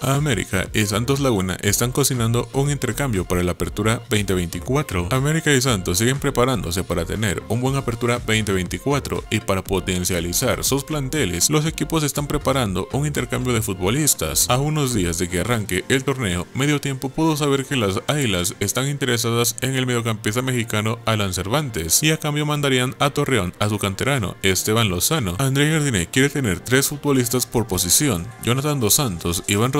América y Santos Laguna están cocinando un intercambio para la apertura 2024. América y Santos siguen preparándose para tener un buen apertura 2024 y para potencializar sus planteles, los equipos están preparando un intercambio de futbolistas. A unos días de que arranque el torneo, medio tiempo pudo saber que las Águilas están interesadas en el mediocampista mexicano Alan Cervantes y a cambio mandarían a Torreón a su canterano Esteban Lozano. André quiere tener tres futbolistas por posición, Jonathan Dos Santos, Iván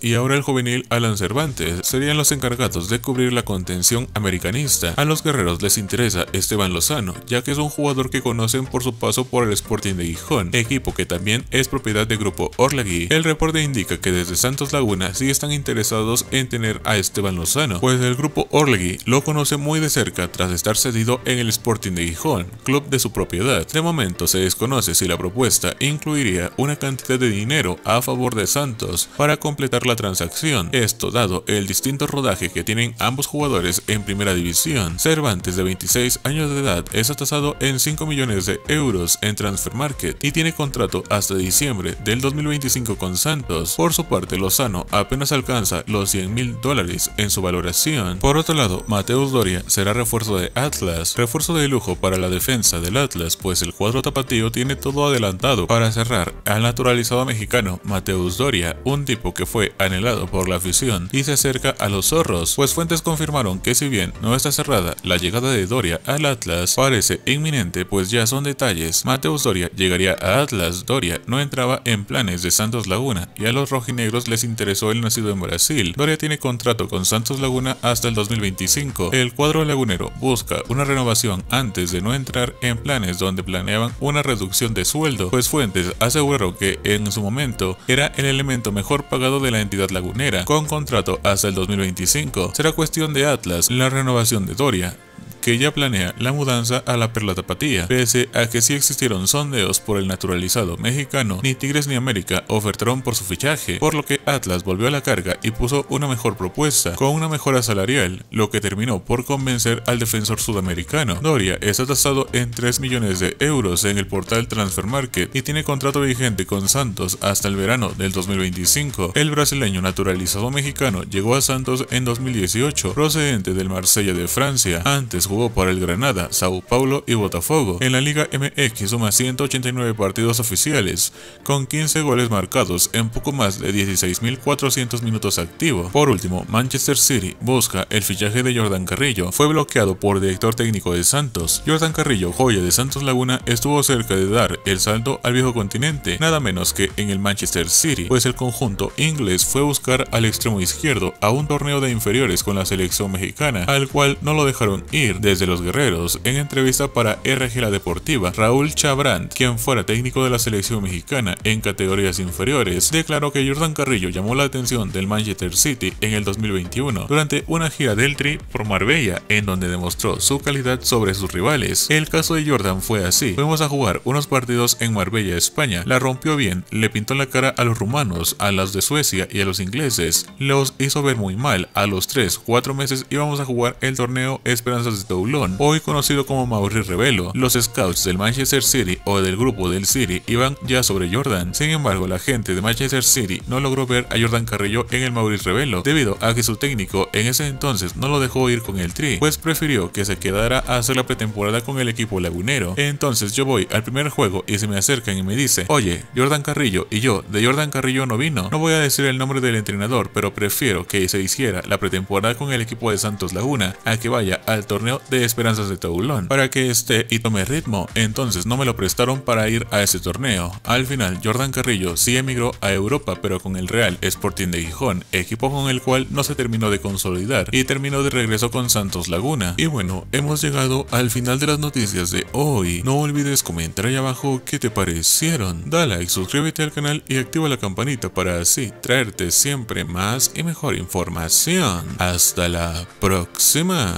y ahora el juvenil Alan Cervantes serían los encargados de cubrir la contención americanista. A los guerreros les interesa Esteban Lozano, ya que es un jugador que conocen por su paso por el Sporting de Gijón, equipo que también es propiedad del grupo orlegui El reporte indica que desde Santos Laguna sí están interesados en tener a Esteban Lozano, pues el grupo orlegui lo conoce muy de cerca tras estar cedido en el Sporting de Gijón, club de su propiedad. De momento se desconoce si la propuesta incluiría una cantidad de dinero a favor de Santos para completar la transacción. Esto dado el distinto rodaje que tienen ambos jugadores en primera división. Cervantes, de 26 años de edad, es atasado en 5 millones de euros en Transfer Market y tiene contrato hasta diciembre del 2025 con Santos. Por su parte, Lozano apenas alcanza los 100 mil dólares en su valoración. Por otro lado, Mateus Doria será refuerzo de Atlas, refuerzo de lujo para la defensa del Atlas, pues el cuadro tapatío tiene todo adelantado para cerrar al naturalizado mexicano Mateus Doria, un tipo que fue anhelado por la afición y se acerca a los zorros, pues fuentes confirmaron que si bien no está cerrada la llegada de Doria al Atlas, parece inminente pues ya son detalles. Mateus Doria llegaría a Atlas, Doria no entraba en planes de Santos Laguna y a los rojinegros les interesó el nacido en Brasil. Doria tiene contrato con Santos Laguna hasta el 2025. El cuadro lagunero busca una renovación antes de no entrar en planes donde planeaban una reducción de sueldo, pues fuentes aseguraron que en su momento era el elemento mejor pagado de la entidad lagunera, con contrato hasta el 2025. Será cuestión de Atlas la renovación de Doria, que ya planea la mudanza a la Perla Tapatía, pese a que sí existieron sondeos por el naturalizado mexicano, ni Tigres ni América ofertaron por su fichaje, por lo que Atlas volvió a la carga y puso una mejor propuesta, con una mejora salarial, lo que terminó por convencer al defensor sudamericano. Doria está tasado en 3 millones de euros en el portal Transfer Market y tiene contrato vigente con Santos hasta el verano del 2025. El brasileño naturalizado mexicano llegó a Santos en 2018, procedente del Marsella de Francia, antes jugó para el Granada, Sao Paulo y Botafogo. En la Liga MX suma 189 partidos oficiales, con 15 goles marcados en poco más de 16.400 minutos activos. Por último, Manchester City busca el fichaje de Jordan Carrillo. Fue bloqueado por director técnico de Santos. Jordan Carrillo, joya de Santos Laguna, estuvo cerca de dar el salto al viejo continente, nada menos que en el Manchester City, pues el conjunto inglés fue buscar al extremo izquierdo a un torneo de inferiores con la selección mexicana, al cual no lo dejaron ir, desde Los Guerreros. En entrevista para RG La Deportiva, Raúl Chabrant, quien fuera técnico de la selección mexicana en categorías inferiores, declaró que Jordan Carrillo llamó la atención del Manchester City en el 2021 durante una gira del Tri por Marbella, en donde demostró su calidad sobre sus rivales. El caso de Jordan fue así. Fuimos a jugar unos partidos en Marbella, España. La rompió bien, le pintó la cara a los rumanos, a los de Suecia y a los ingleses. Los hizo ver muy mal. A los 3, 4 meses íbamos a jugar el torneo Esperanzas de hoy conocido como Mauri Revelo, los scouts del Manchester City o del grupo del City iban ya sobre Jordan. Sin embargo, la gente de Manchester City no logró ver a Jordan Carrillo en el Maurice Revelo, debido a que su técnico en ese entonces no lo dejó ir con el tri, pues prefirió que se quedara a hacer la pretemporada con el equipo lagunero. Entonces yo voy al primer juego y se me acercan y me dice, oye, Jordan Carrillo y yo, de Jordan Carrillo no vino. No voy a decir el nombre del entrenador, pero prefiero que se hiciera la pretemporada con el equipo de Santos Laguna a que vaya al torneo de Esperanzas de Toulon para que esté y tome ritmo, entonces no me lo prestaron para ir a ese torneo. Al final, Jordan Carrillo sí emigró a Europa, pero con el Real Sporting de Gijón, equipo con el cual no se terminó de consolidar y terminó de regreso con Santos Laguna. Y bueno, hemos llegado al final de las noticias de hoy. No olvides comentar ahí abajo qué te parecieron. Dale like, suscríbete al canal y activa la campanita para así traerte siempre más y mejor información. Hasta la próxima.